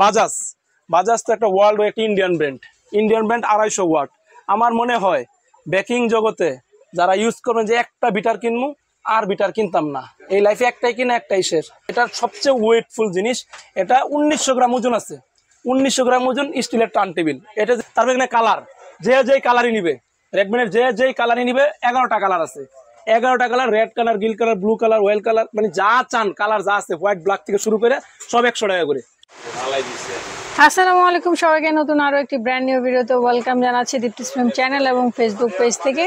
বাজাজ বাজাজ তো একটা ওয়ার্ল্ড একটা ইন্ডিয়ান ব্র্যান্ড ইন্ডিয়ান ব্র্যান্ড আড়াইশো ওয়াট আমার মনে হয় ব্যাকিং জগতে যারা ইউজ করবেন যে একটা বিটার কিনবো আর বিটার কিনতাম না এই লাইফে একটাই কিনা একটাই শেষ এটার সবচেয়ে ওয়েটফুল জিনিস এটা উনিশশো গ্রাম ওজন আছে উনিশশো গ্রাম ওজন স্টিলের টান টেবিল এটা তারপরে এখানে কালার যে যেই কালারই নিবে রেডমিনের যে যেই কালারই নিবে এগারোটা কালার আছে এগারোটা colour red colour green colour blue colour ওয়েল কালার মানে যা চান কালার যা আছে হোয়াইট ব্ল্যাক থেকে শুরু করে সব একশো টাকা করে আসসালামু আলাইকুম সবাইকে নতুন আরও একটি ব্র্যান্ড নিউ ভিডিওতে ওয়েলকাম জানাচ্ছি দীপ্তি ফিল্ম চ্যানেল এবং ফেসবুক পেজ থেকে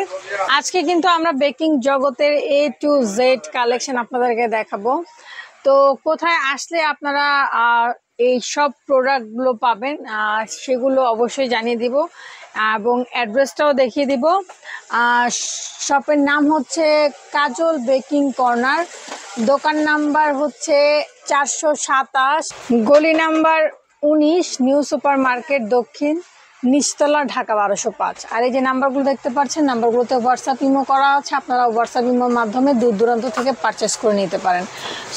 আজকে কিন্তু আমরা বেকিং জগতের এ টু জেড কালেকশন আপনাদেরকে দেখাবো তো কোথায় আসলে আপনারা এই সব প্রোডাক্টগুলো পাবেন সেগুলো অবশ্যই জানিয়ে দিব এবং অ্যাড্রেসটাও দেখিয়ে দিব শপের নাম হচ্ছে কাজল বেকিং কর্নার দোকান নাম্বার হচ্ছে চারশো সাতাশ গলি নাম্বার উনিশ নিউ সুপার মার্কেট দক্ষিণ নিচতলা ঢাকা বারোশো পাঁচ আর এই যে নাম্বারগুলো দেখতে পাচ্ছেন নাম্বারগুলোতে হোয়াটসঅ্যাপ ইমো করা আছে আপনারা হোয়াটসঅ্যাপ ইমোর মাধ্যমে দূর দূরান্ত থেকে পারচেস করে নিতে পারেন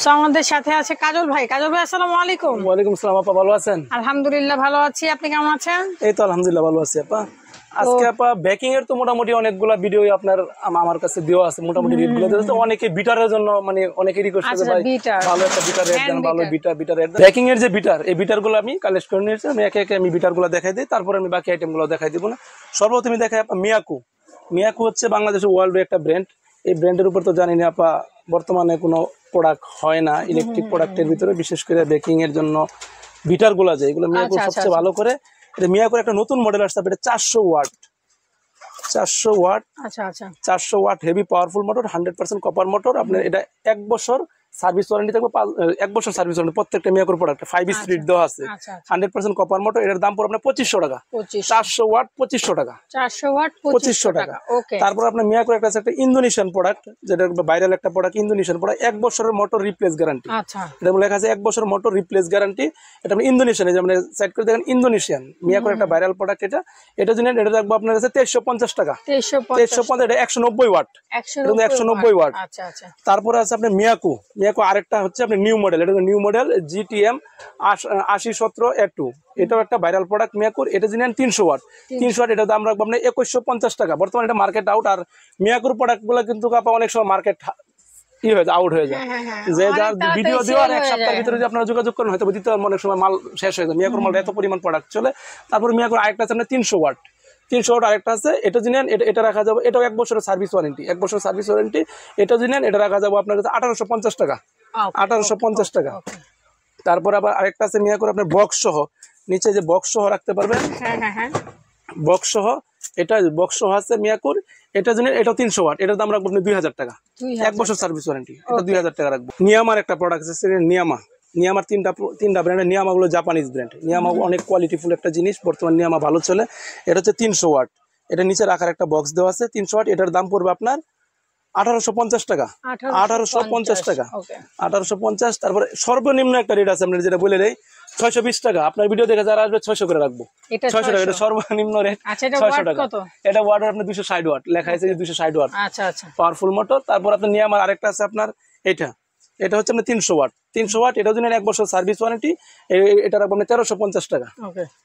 সো আমাদের সাথে আছে কাজল ভাই কাজল ভাই আসসালামু আলাইকুম ওয়ালাইকুম আসসালাম আপা ভালো আছেন আলহামদুলিল্লাহ ভালো আছি আপনি কেমন আছেন এই তো আলহামদুলিল্লাহ ভালো আছি আপা আজকে আপা ব্যাকিং এর তো মোটামুটি অনেকগুলা ভিডিও আপনার আমার কাছে দেওয়া আছে মোটামুটি রেট গুলো তো অনেকে বিটারের জন্য মানে অনেকে রিকোয়েস্ট করে আচ্ছা, ভাই ভালো একটা বিটার এর জন্য ভালো বিটার বিটার এর ব্যাকিং এর যে বিটার এই বিটার গুলো আমি কালেক্ট করে নিয়েছি আমি একে একে আমি বিটার গুলো দেখাই দিই তারপর আমি বাকি আইটেম গুলো দেখাই দেব না সর্বপ্রথমে দেখাই আপা মিয়াকু মিয়াকু হচ্ছে বাংলাদেশের ওয়ার্ল্ড একটা ব্র্যান্ড এই ব্র্যান্ডের উপর তো জানি না আপা বর্তমানে কোনো প্রোডাক্ট হয় না ইলেকট্রিক প্রোডাক্টের ভিতরে বিশেষ করে ব্যাকিং এর জন্য বিটারগুলো যায় এগুলো মিয়াকু আচ্ছা, আচ্ছা, সবচেয়ে ভালো করে এটা করে একটা নতুন মডেল হবে এটা চারশো ওয়াট চারশো ওয়াট আচ্ছা আচ্ছা চারশো watt heavy powerful motor hundred percent copper motor আপনার এটা এক বছর সার্ভিস ওয়ারেন্টি থাকবে এক বছর সার্ভিস ওয়ারেন্টি প্রত্যেকটা মেয়াকুর প্রোডাক্ট ফাইভ স্পিড দেওয়া আছে হান্ড্রেড পার্সেন্ট কপার মোটর এটার দাম পড়ে আপনার পঁচিশশো টাকা চারশো ওয়াট পঁচিশশো টাকা চারশো ওয়াট পঁচিশশো টাকা তারপর আপনার মেয়াকুর একটা একটা ইন্দোনেশিয়ান প্রোডাক্ট যেটা ভাইরাল একটা প্রোডাক্ট ইন্দোনেশিয়ান প্রোডাক্ট এক বছরের মোটর রিপ্লেস গ্যারান্টি এটা লেখা আছে এক বছর মোটর রিপ্লেস গ্যারান্টি এটা আপনি ইন্দোনেশিয়ান মানে সাইড করে দেখেন ইন্দোনেশিয়ান মেয়াকুর একটা ভাইরাল প্রোডাক্ট এটা এটা জন্য এটা রাখবো আপনার কাছে তেইশশো পঞ্চাশ টাকা তেইশশো পঞ্চাশ এটা একশো নব্বই ওয়াট একশো নব্বই ওয়াট আচ্ছা, আচ্ছা। তারপরে আছে আপনার মিয়াকো ইয়াকো আরেকটা হচ্ছে আপনি নিউ মডেল এটা নিউ মডেল জিটিএম আশি সতেরো এ টু এটাও একটা ভাইরাল প্রোডাক্ট মিয়াকুর এটা যিনি তিনশো ওয়াট তিনশো ওয়াট এটা দাম রাখবো আপনার একুশশো পঞ্চাশ টাকা বর্তমানে এটা মার্কেট আউট আর মিয়াকুর প্রোডাক্টগুলো কিন্তু আপনার অনেক সময় হ্যাঁ, হ্যাঁ, হ্যাঁ, মার্কেট আরেকটা তিনশো ওয়াট তিনশো ওয়াট আরেকটা আছে এটা যদি এটা এটা রাখা যাবে এটাও এক বছরের সার্ভিস ওয়ারেন্টি এক বছরের সার্ভিস ওয়ারেন্টি এটা যদি এটা রাখা যাবো আপনার কাছে আঠারোশো পঞ্চাশ টাকা আঠারোশো পঞ্চাশ টাকা তারপর আবার আরেকটা আছে মিয়া করে আপনার বক্স সহ নিচে যে বক্স সহ রাখতে পারবেন বক্স হ্যাঁ, হ্যাঁ, হ্যাঁ। সহ এটা বক্স সহ আছে মিয়াকুর এটা জন্য এটা তিনশো ওয়াট এটার দাম রাখবো আপনি দুই হাজার টাকা এক বছর সার্ভিস ওয়ারেন্টি এটা দুই হাজার টাকা রাখবো নিয়ামার একটা প্রোডাক্ট আছে নিয়ামা নিয়ামার তিনটা তিনটা ব্র্যান্ডের হলো জাপানিজ ব্র্যান্ড নিয়ামা অনেক কোয়ালিটিফুল একটা জিনিস বর্তমান নিয়ামা ভালো চলে এটা হচ্ছে তিনশো ওয়াট এটা নিচে রাখার একটা বক্স দেওয়া আছে তিনশো ওয়াট এটার দাম পড়বে আপনার আঠারোশো পঞ্চাশ টাকা আঠারোশো পঞ্চাশ টাকা আঠারোশো পঞ্চাশ তারপরে সর্বনিম্ন একটা রেট আছে আপনার যেটা বলে দেয় ছয়শো বিশ টাকা আপনার ভিডিও দেখে যারা আসবে ছয়শো করে রাখবো ছয়শো টাকা সর্বনিম্ন রেট ছয়শো টাকা এটা ওয়ার্ড আচ্ছা, আপনার দুশো ষাট ওয়াট লেখা আছে দুশো ষাট ওয়াট পাওয়ারফুল মোটর তারপর আপনার নিয়ে আমার আরেকটা আছে আপনার এটা এটা হচ্ছে আপনার মানে তিনশো ওয়াট তিনশো ওয়াট এটাও জন্য এক বছর সার্ভিস ওয়ারেন্টি এটা রাখবো আপনার তেরোশো পঞ্চাশ টাকা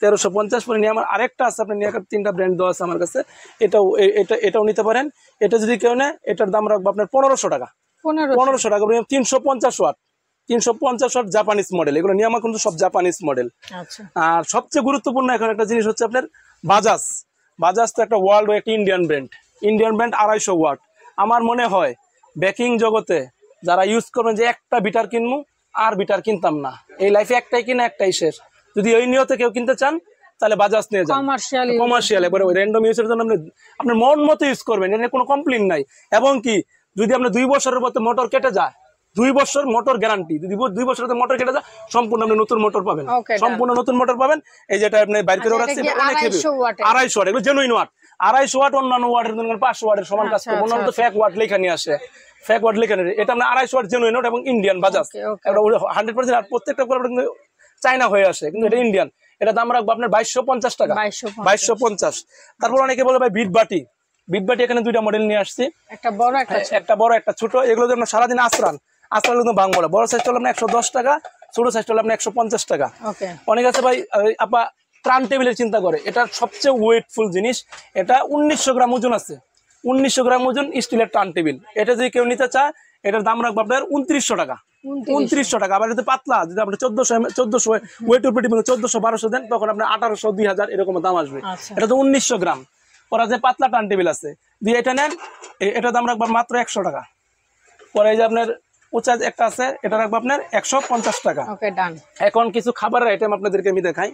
তেরোশো পঞ্চাশ পরে নিয়ে আমার আরেকটা আছে আপনি নিয়ে তিনটা ব্র্যান্ড দেওয়া আছে আমার কাছে এটাও এটা এটাও নিতে পারেন এটা যদি কেউ নেয় এটার দাম রাখবো আপনার পনেরোশো টাকা পনেরোশো টাকা তিনশো পঞ্চাশ ওয়াট তিনশো পঞ্চাশ ওয়াট জাপানিজ মডেল এগুলো নিয়ে আমার কিন্তু সব জাপানিজ আচ্ছা। মডেল আর সবচেয়ে গুরুত্বপূর্ণ এখন একটা জিনিস হচ্ছে আপনার বাজাজ বাজাজ তো একটা ওয়ার্ল্ড একটা ইন্ডিয়ান ব্র্যান্ড ইন্ডিয়ান ব্র্যান্ড আড়াইশো ওয়াট আমার মনে হয় ব্যাকিং জগতে যারা ইউজ করবেন যে একটা বিটার কিনবো আর বিটার কিনতাম না এই লাইফে একটাই কিনে একটাই শেষ যদি ওই নিয়তে কেউ কিনতে চান তাহলে বাজাজ নিয়ে যান কমার্শিয়াল কমার্শিয়াল র্যান্ডম ইউজের জন্য আপনি মন মতো ইউজ করবেন কোনো কমপ্লেন নাই এবং কি যদি আপনি দুই বছরের মধ্যে মোটর কেটে যায় দুই বছর মোটর গ্যারান্টি যদি দুই বছরের মোটর কেটে যায় সম্পূর্ণ আপনি নতুন মোটর পাবেন সম্পূর্ণ নতুন মোটর পাবেন এই যেটা আপনি বাড়িতে রাখছি আচ্ছা, আড়াইশো ওয়াট এগুলো জেনুইন ওয়াট আড়াইশো ওয়াট অন্যান্য ওয়ার্ডের পাঁচশো ওয়ার্ডের সমান কাজ আচ্ছা, করবো অন্যান্য ফেক আচ্ছা, ওয়াট লেখা নিয়ে আসে এটা আমরা আড়াইশো জেনুইন এবং ইন্ডিয়ান বাজাজ হান্ড্রেড পার্সেন্ট আর প্রত্যেকটা কিন্তু হয়ে আসে কিন্তু এটা ইন্ডিয়ান এটা দাম রাখবো আপনার বাইশশো পঞ্চাশ টাকা বাইশশো পঞ্চাশ তারপর অনেকে বলে ভাই এখানে দুইটা মডেল নিয়ে আসছি একটা বড় একটা বড় একটা ছোট এগুলো আমরা সারাদিন আসরান আসরান কিন্তু ভাঙবো বড় সাইজ চলে আপনার একশো দশ টাকা ছোট সাইজ চলে আপনার একশো পঞ্চাশ টাকা অনেক আছে ভাই আপা ত্রাণ টেবিলের চিন্তা করে এটা সবচেয়ে ওয়েটফুল জিনিস এটা উনিশশো গ্রাম ওজন আছে উনিশশো গ্রাম ওজন স্টিলের টান টেবিল এটা যদি কেউ নিতে চায় এটার দাম রাখবো আপনার উনত্রিশশো টাকা উনত্রিশশো টাকা আবার যদি পাতলা যদি আপনি চোদ্দশো চোদ্দশো ওয়েট উপর ডিপেন্ড চোদ্দশো বারোশো দেন তখন আপনার আঠারোশো দুই হাজার এরকম দাম আসবে আচ্ছা। এটা তো উনিশশো গ্রাম ওরা যে পাতলা টান টেবিল আছে দিয়ে এটা নেন এটা দাম রাখবো মাত্র একশো টাকা পরে এই যে আপনার উঁচা একটা আছে এটা রাখবো আপনার একশো পঞ্চাশ টাকা এখন কিছু খাবারের আইটেম আপনাদেরকে আমি দেখাই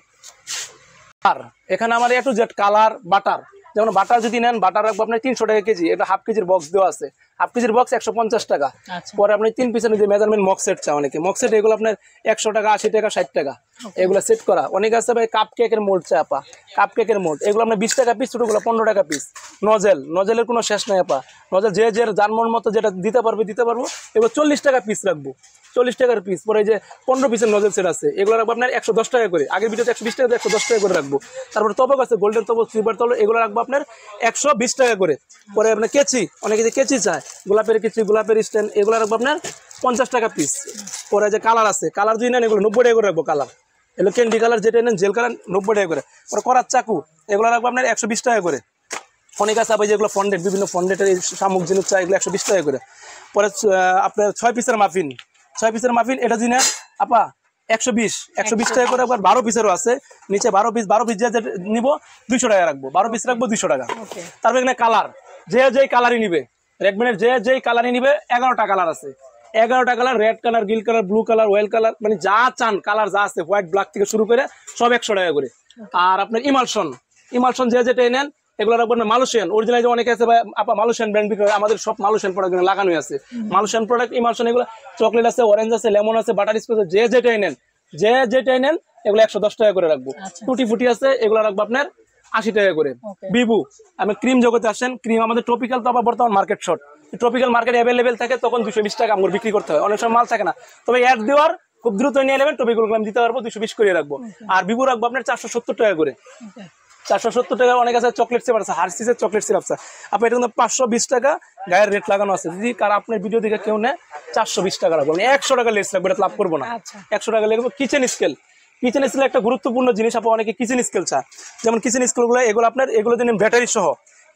আর এখানে আমার একটু জেড কালার বাটার যেমন বাটা যদি নেন বাটা রাখবো আপনার তিনশো টাকা কেজি এটা হাফ কেজির বক্স দেওয়া আছে হাফ কেজির বক্স একশো পঞ্চাশ টাকা আচ্ছা। পরে আপনি তিন পিসের যে মেজারমেন্ট মক সেট চান অনেকে মক সেট এগুলো আপনার একশো টাকা আশি টাকা ষাট টাকা এগুলো সেট করা অনেক আছে ভাই কাপ কেকের মোট চাই আপা কাপ কেকের মোট এগুলো আপনার বিশ টাকা পিস ছোটোগুলো পনেরো টাকা পিস নজেল নজেলের কোনো শেষ নাই আপা নজেল যে যে যানমন মতো যেটা দিতে পারবে দিতে পারবো এবার চল্লিশ টাকা পিস রাখবো চল্লিশ টাকার পিস পরে যে পনেরো পিসের নজল সেট আছে এগুলো রাখবো আপনার একশো দশ টাকা করে আগের ভিডিওতে একশো বিশ টাকা একশো দশ টাকা করে রাখবো তারপর তবক আছে গোল্ডেন তবক সিলভার তবক এগুলো রাখবো আপনার একশো বিশ টাকা করে পরে আপনার কেচি অনেকে যে কেচি চায় গোলাপের কেচি গোলাপের স্ট্যান্ড এগুলো রাখবো আপনার পঞ্চাশ টাকা পিস পরে যে কালার আছে কালার যদি নেন এগুলো নব্বই টাকা করে রাখবো কালার এগুলো ক্যান্ডি কালার যেটা নেন জেল কালার নব্বই টাকা করে পরে করার চাকু এগুলো রাখবো আপনার একশো বিশ টাকা করে ফোনে কাছে আবার যেগুলো ফন্ডেড বিভিন্ন ফন্ডেটের সামগ্রী জিনিস চাই এগুলো একশো বিশ টাকা করে পরে আপনার ছয় পিসের মাফিন ছয় পিসের মাহফিল এটা দিনে আপা একশো বিশ একশো বিশ টাকা করে আবার বারো পিসেরও আছে নিচে বারো পিস বারো পিস যে নিবো দুইশো টাকা রাখবো বারো পিস রাখবো দুইশো টাকা তারপর এখানে কালার যে যেই কালারই নিবে রেডমিনের যে যেই কালারই নিবে এগারোটা কালার আছে এগারোটা colour red colour green colour blue colour ওয়েল কালার মানে যা চান কালার যা আছে হোয়াইট ব্ল্যাক থেকে শুরু করে সব একশো টাকা করে আর আপনার ইমালশন ইমালশন যে যেটাই নেন এগুলো রাখবেন মালুশিয়ান অরিজিনাল অনেক অনেকে আছে ভাই আপা মালুশিয়ান ব্র্যান্ড বিক্রি আমাদের সব মালুশিয়ান প্রোডাক্ট লাগানো আছে মালুশিয়ান প্রোডাক্ট ইমালশন এগুলো চকলেট আছে অরেঞ্জ আছে লেমন আছে বাটার স্পেস যে যেটাই নেন যে যেটাই নেন এগুলো একশো দশ টাকা করে রাখবো আচ্ছা। টুটি ফুটি আছে এগুলো রাখবো আপনার আশি টাকা করে বিবু আমি ক্রিম জগতে আসেন ক্রিম আমাদের ট্রপিক্যাল তো আবার বর্তমান market short tropical market available থাকে তখন দুশো বিশ টাকা আমার বিক্রি করতে হয় অনেক সময় মাল থাকে না তবে অ্যাড দেওয়ার খুব দ্রুত নিয়ে নেবেন টপিকগুলো আমি দিতে পারবো দুশো বিশ করে রাখবো আর বিবু রাখবো আপনার চারশো সত্তর টাকা করে চারশো সত্তর টাকা অনেক আছে চকলেট সিরাপ আছে হার্সিসের চকলেট সিরাপ আছে আপনি এটা কিন্তু পাঁচশো বিশ টাকা গায়ের রেট লাগানো আছে যদি কার আপনার ভিডিও দেখে কেউ নেয় চারশো বিশ টাকা রাখবো মানে একশো টাকা লেস রাখবো এটা লাভ করবো না আচ্ছা। একশো টাকা লেখবো কিচেন স্কেল কিচেন স্কেল একটা গুরুত্বপূর্ণ জিনিস আপনি অনেকে কিচেন স্কেল চান যেমন কিচেন স্কেলগুলো এগুলো আপনার এগুলো যেন ব্যাটারি সহ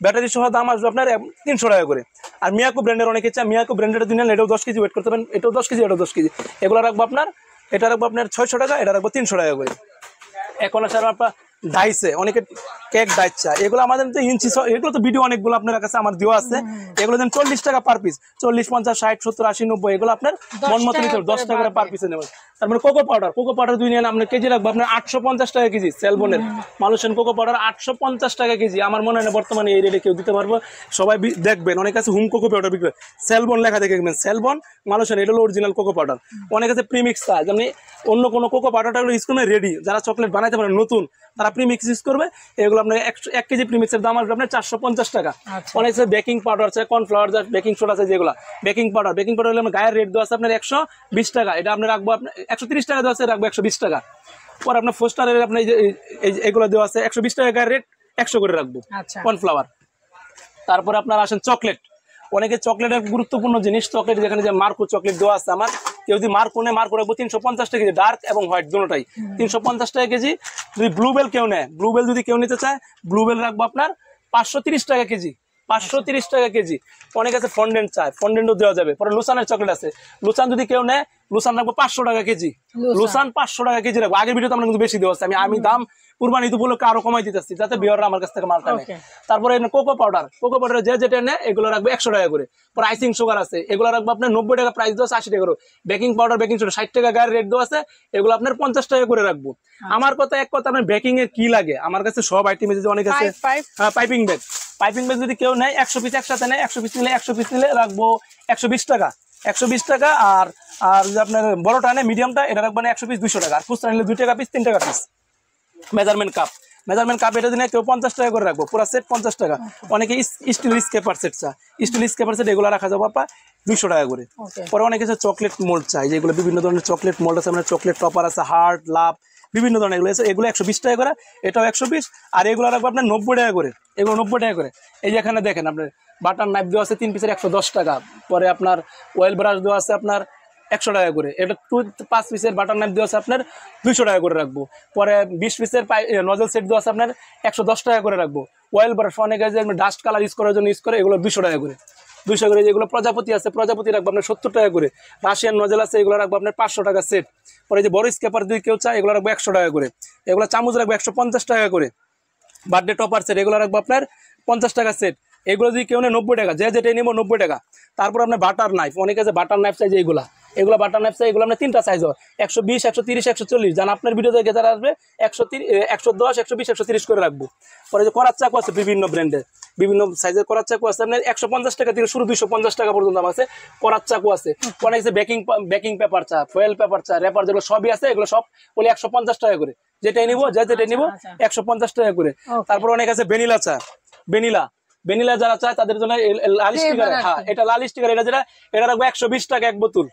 ব্যাটারি সহ দাম আসবে আপনার তিনশো টাকা করে আর মিয়াকো ব্র্যান্ডের অনেকে চান মিয়াকো ব্র্যান্ডের যদি এটাও দশ কেজি ওয়েট করতে পারেন এটাও দশ কেজি এটাও দশ কেজি এগুলো রাখবো আপনার এটা রাখবো আপনার ছয়শো টাকা এটা রাখবো তিনশো টাকা করে এখন আসার আপনার ডাইসে অনেকে কেক ডাইচা এগুলো আমাদের তো ইঞ্চি এগুলো তো ভিডিও অনেকগুলো আপনার কাছে আমার দেওয়া আছে এগুলো দেন চল্লিশ টাকা পার পিস চল্লিশ পঞ্চাশ ষাট সত্তর আশি নব্বই এগুলো আপনার মন মতো নিতে দশ টাকা পার পিসে নেবেন তারপরে কোকো পাউডার কোকো পাউডার দুই নেন আপনার কেজি লাগবে আপনার আটশো পঞ্চাশ টাকা কেজি সেলবনের মালুষেন কোকো পাউডার আটশো পঞ্চাশ টাকা কেজি আমার মনে হয় বর্তমানে এই রেটে কেউ দিতে পারবো সবাই দেখবেন অনেক কাছে হুম কোকো পাউডার বিক্রি সেলবন লেখা দেখবেন সেলবন মালুষেন এটা হলো অরিজিনাল কোকো পাউডার অনেক কাছে প্রিমিক্স চা যেমনি অন্য কোনো কোকো পাউডারটা ইউজ করলে রেডি যারা চকলেট বানাইতে পারেন নতুন তারা তারা প্রিমিক্স ইউজ করবে এগুলো আপনার এক কেজি প্রিমিক্সের দাম আসবে আপনার চারশো পঞ্চাশ টাকা আচ্ছা। অনেক আছে বেকিং পাউডার আছে কর্নফ্লাওয়ার আছে বেকিং সোডা আছে যেগুলো বেকিং পাউডার বেকিং পাউডার হলে গায়ের রেট দেওয়া আছে আপনার একশো বিশ টাকা এটা আপনি রাখবো আপনার একশো তিরিশ টাকা দেওয়া আছে রাখবো একশো বিশ টাকা পর আপনার ফোস্টারের আপনার এই যে এগুলো দেওয়া আছে একশো বিশ টাকা গায়ের রেট একশো করে রাখবো কর্নফ্লাওয়ার আচ্ছা। তারপরে আপনার আসেন চকলেট অনেকে চকলেটের গুরুত্বপূর্ণ জিনিস চকলেট যেখানে যে মার্কো চকলেট দেওয়া আছে আমার কেউ যদি মার্কো মার করে রাখবো তিনশো পঞ্চাশ টাকা কেজি ডার্ক এবং হোয়াইট দুটাই তিনশো পঞ্চাশ টাকা কেজি যদি ব্লুবেল কেউ নেয় ব্লুবেল যদি কেউ নিতে চায় ব্লুবেল রাখবো আপনার পাঁচশো টাকা কেজি পাঁচশো তিরিশ টাকা কেজি অনেক আছে ফন্ডেন্ট চায় ফন্ডেন্টও দেওয়া যাবে পরে লুসানের চকলেট আছে লুসান যদি কেউ নেয় লুসান রাখবো পাঁচশো টাকা কেজি লুসান পাঁচশো টাকা কেজি রাখবো আগের ভিডিওতে আমরা কিন্তু বেশি দেওয়া আমি আমি দাম কুরবানি তো বললো আরো কমাই দিতেছি যাতে বিহার আমার কাছ থেকে মালটা নেয় তারপরে কোকো পাউডার কোকো পাউডার যে যেটা নেয় এগুলো রাখবো একশো টাকা করে পরে আইসিং সুগার আছে এগুলো রাখবো আপনার নব্বই টাকা প্রাইস দেওয়া আশি টাকা করে বেকিং পাউডার বেকিং সোডা ষাট টাকা গায়ের রেট দেওয়া আছে এগুলো আপনার পঞ্চাশ টাকা করে রাখবো আচ্ছা। আমার কথা এক কথা আপনার বেকিং এর কি লাগে আমার কাছে সব আইটেম অনেক আছে পাইপিং ব্যাগ পাইপিং ব্যাগ যদি কেউ নেয় একশো পিস একসাথে নেয় একশো পিস নিলে একশো পিস নিলে রাখবো একশো বিশ টাকা একশো বিশ টাকা আর আর যদি আপনার বড়োটা নেয় মিডিয়ামটা এটা রাখবেন একশো পিস দুশো টাকা আর খুচরা নিলে দুই টাকা পিস তিন টাকা piece measurement cup measurement cup এটা দিনে কেউ পঞ্চাশ টাকা করে রাখবো পুরো সেট পঞ্চাশ টাকা আচ্ছা। অনেকে স্টিল স্কেপার সেট চা স্টিল স্কেপার সেট এগুলো রাখা যাবো আপা দুশো টাকা করে পরে অনেকে চকলেট মোল্ড চাই যেগুলো বিভিন্ন ধরনের চকলেট মোল্ড আছে মানে চকলেট টপার আছে হার্ট লাভ বিভিন্ন ধরনের এগুলো এগুলো একশো বিশ টাকা করে এটাও একশো বিশ আর এগুলো রাখবো আপনার নব্বই টাকা করে এগুলো নব্বই টাকা করে এই যে এখানে দেখেন আপনার বাটার নাইফ দেওয়া আছে তিন পিসের একশো দশ টাকা পরে আপনার ওয়েল ব্রাশ দেওয়া আছে আপনার একশো টাকা করে এটা টু পাঁচ পিসের বাটার নাইফ দেওয়া আছে আপনার দুইশো টাকা করে রাখবো পরে বিশ পিসের পাই নজল সেট দেওয়া আছে আপনার একশো দশ টাকা করে রাখবো অয়েল ব্রাশ অনেক ডাস্ট কালার ইউজ করার জন্য ইউজ করে এগুলো দুশো টাকা করে দুইশো করে যেগুলো প্রজাপতি আছে প্রজাপতি রাখবো আপনার সত্তর টাকা করে রাশিয়ান নজেল আছে এগুলো রাখবো আপনার পাঁচশো টাকা সেট পরে যে বড় স্কেপার দুই কেউ চায় এগুলো রাখবো একশো টাকা করে এগুলো চামচ রাখবো একশো টাকা করে বার্থডে টপার সেট এগুলো রাখবো আপনার পঞ্চাশ টাকা সেট এগুলো যদি কেউ নেই নব্বই টাকা যে যেটাই নেবো নব্বই টাকা তারপর আপনার বাটার নাইফ অনেকে যে বাটার নাইফ চাই যে এগুলো বাটার নাইফ চাই এগুলো আপনার তিনটা সাইজ হয় একশো বিশ একশো তিরিশ একশো চল্লিশ যেন আপনার ভিডিওতে যারা আসবে একশো তিরিশ একশো দশ একশো বিশ একশো তিরিশ করে রাখবো পরে যে করার চাকু আছে বিভিন্ন ব্র্যান্ডের বিভিন্ন সাইজের করার চাকু আছে আপনার একশো পঞ্চাশ টাকা থেকে শুরু দুইশো পঞ্চাশ টাকা পর্যন্ত আমার আছে করার চাকু আছে অনেক আছে বেকিং বেকিং পেপার চা ফয়েল পেপার চা রেপার যেগুলো সবই আছে এগুলো সব বলে একশো পঞ্চাশ টাকা করে যেটাই নিবো যা আচ্ছা, যেটাই আচ্ছা, নিবো আচ্ছা। একশো পঞ্চাশ টাকা করে তারপর অনেক আছে বেনিলা চা বেনিলা বেনিলা যারা চায় তাদের জন্য লাল স্টিকার হ্যাঁ এটা লাল স্টিকার এটা যেটা এটা রাখবো একশো বিশ টাকা এক বোতল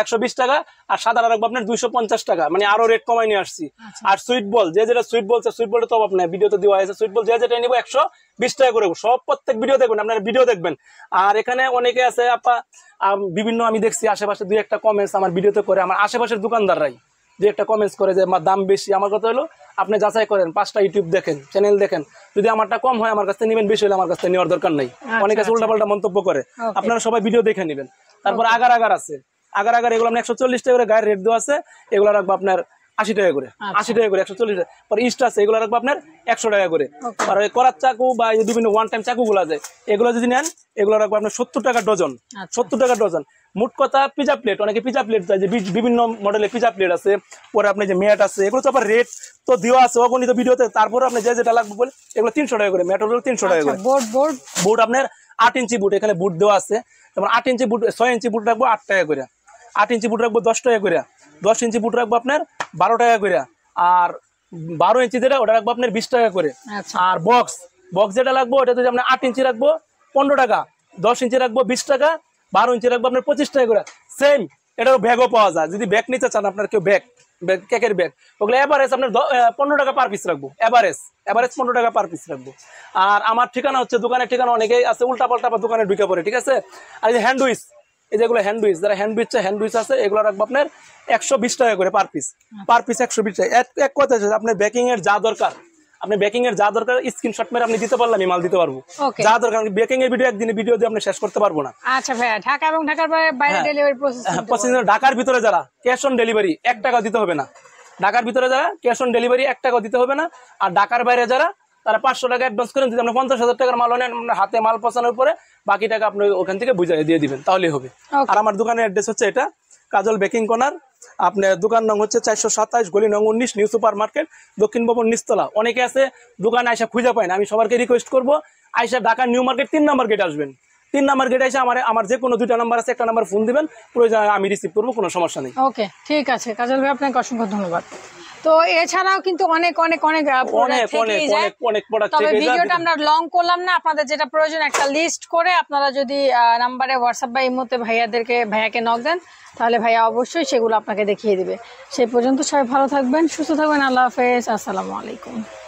একশো টাকা আর সাদা রাখবো আপনার দুইশো টাকা মানে আরো রেট কমাই নিয়ে আসছি আচ্ছা। আর সুইট বল যে যেটা সুইট বল সুইট বলটা তো অভাব নাই ভিডিওতে দেওয়া হয়েছে সুইট বল যে যেটা নিবো একশো বিশ টাকা করে সব প্রত্যেক ভিডিও দেখবেন আপনারা ভিডিও দেখবেন আর এখানে অনেকে আছে আপা বিভিন্ন আমি দেখছি আশেপাশে দুই একটা কমেন্টস আমার ভিডিওতে করে আমার আশেপাশের দোকানদাররাই যে একটা কমেন্টস করে যে আমার দাম বেশি আমার কথা হলো আপনি যাচাই করেন পাঁচটা ইউটিউব দেখেন চ্যানেল দেখেন যদি আমারটা কম হয় আমার কাছে নেবেন বেশি হলে আমার কাছে নেওয়ার দরকার নেই অনেক কাছে উল্টাপাল্টা মন্তব্য করে আপনারা সবাই ভিডিও দেখে নেবেন তারপর আগার আগার আছে আগার আগার এগুলো একশো চল্লিশ টাকা করে গায়ের রেট দেওয়া আছে এগুলো রাখবো আপনার আশি টাকা করে আচ্ছা। আশি টাকা করে একশো চল্লিশ টাকা পরে ইস্ট আছে এগুলো রাখবো আপনার একশো টাকা করে আর ওই করার চাকু বা এই বিভিন্ন ওয়ান টাইম চাকুগুলো আছে এগুলো যদি নেন এগুলো রাখবো আপনার সত্তর টাকা ডজন আচ্ছা। সত্তর টাকা ডজন মোট কথা পিজা প্লেট অনেকে পিজা প্লেট চাই যে বিভিন্ন মডেলের পিজা প্লেট আছে পরে আপনি যে ম্যাট আছে এগুলো তো আবার রেট তো দেওয়া আছে অগণিত ভিডিওতে তারপরে আপনি যে যেটা লাগবে বলে এগুলো তিনশো টাকা করে ম্যাট হলো তিনশো টাকা আচ্ছা, করে বোর্ড বোর্ড বোর্ড আপনার আট ইঞ্চি বুট এখানে বুট দেওয়া আছে তারপর আট ইঞ্চি বুট ছয় ইঞ্চি বুট রাখবো আট টাকা করে আট ইঞ্চি বুট রাখবো দশ টাকা করিয়া দশ ইঞ্চি বুট রাখবো আপনার বারো টাকা করিয়া আর বারো ইঞ্চি যেটা ওটা রাখবো আপনার বিশ টাকা করে আচ্ছা। আর বক্স বক্স যেটা লাগবো ওটা যদি আপনার আট ইঞ্চি রাখবো পনেরো টাকা দশ ইঞ্চি রাখবো বিশ টাকা বারো ইঞ্চি রাখবো আপনার পঁচিশ টাকা করে সেম এটারও ব্যাগও পাওয়া যায় যদি ব্যাগ নিতে চান আপনার কেউ ব্যাগ ব্যাগ কেকের ব্যাগ ওগুলো অ্যাভারেজ আপনার পনেরো টাকা পার পিস রাখবো অ্যাভারেজ অ্যাভারেজ পনেরো টাকা পার পিস রাখবো আর আমার ঠিকানা হচ্ছে দোকানের ঠিকানা অনেকেই আছে উল্টা পাল্টা বা দোকানে ঢুকে পড়ে ঠিক আছে আর এই হ্যান্ডউইচ এই যেগুলো হ্যান্ড ব্রিজ যারা হ্যান্ড ব্রিজ চাই হ্যান্ড ব্রিজ আছে এগুলো রাখবো আপনার একশো টাকা করে পার পিস পার পিস একশো বিশ টাকা এক কথা আছে আপনার ব্যাকিংয়ের যা দরকার আপনি ব্যাকিং এর যা দরকার স্ক্রিনশট মেরে আপনি দিতে পারলে আমি মাল দিতে পারবো যা দরকার ব্যাকিং এর ভিডিও একদিনে ভিডিও দিয়ে আপনি শেষ করতে পারবো না আচ্ছা ভাই ঢাকা এবং ঢাকার বাইরে ডেলিভারি প্রসেস প্রসেস ঢাকার ভিতরে যারা ক্যাশ অন ডেলিভারি এক টাকা দিতে হবে না ঢাকার ভিতরে যারা ক্যাশ অন ডেলিভারি এক টাকা দিতে হবে না আর ঢাকার বাইরে যারা তারা পাঁচশো টাকা অ্যাডভান্স করেন যদি আপনি পঞ্চাশ হাজার টাকার মাল নেন আপনার হাতে মাল পচানোর পরে বাকি টাকা আপনি ওখান থেকে বুঝাই দিয়ে দিবেন তাহলেই হবে আর আমার দোকানের অ্যাড্রেস হচ্ছে এটা কাজল বেকিং কর্নার আপনার দোকান নং হচ্ছে চারশো সাতাইশ গলি নং উনিশ নিউ সুপার মার্কেট দক্ষিণ ভবন নিস্তলা অনেকে আছে দোকানে আইসা খুঁজে পায় না আমি সবারকে রিকোয়েস্ট করবো আইসা ঢাকা নিউ মার্কেট তিন নম্বর গেট আসবেন তিন নম্বর গেটে এসে আমার আমার যে কোনো দুটা নাম্বার আছে একটা নাম্বার ফোন দিবেন প্রয়োজন আমি রিসিভ করবো কোনো সমস্যা নেই ওকে ঠিক আছে কাজল ভাই আপনাকে অসংখ্য ধন্যবাদ তো এছাড়াও কিন্তু অনেক অনেক অনেক তবে ভিডিওটা আমরা লং করলাম না আপনাদের যেটা প্রয়োজন একটা লিস্ট করে আপনারা যদি নাম্বারে হোয়াটসঅ্যাপ বা ইমোতে ভাইয়াদেরকে ভাইয়াকে নক দেন তাহলে ভাইয়া অবশ্যই সেগুলো আপনাকে দেখিয়ে দিবে সেই পর্যন্ত সবাই ভালো থাকবেন সুস্থ থাকবেন আল্লাহ হাফেজ আসসালামু আলাইকুম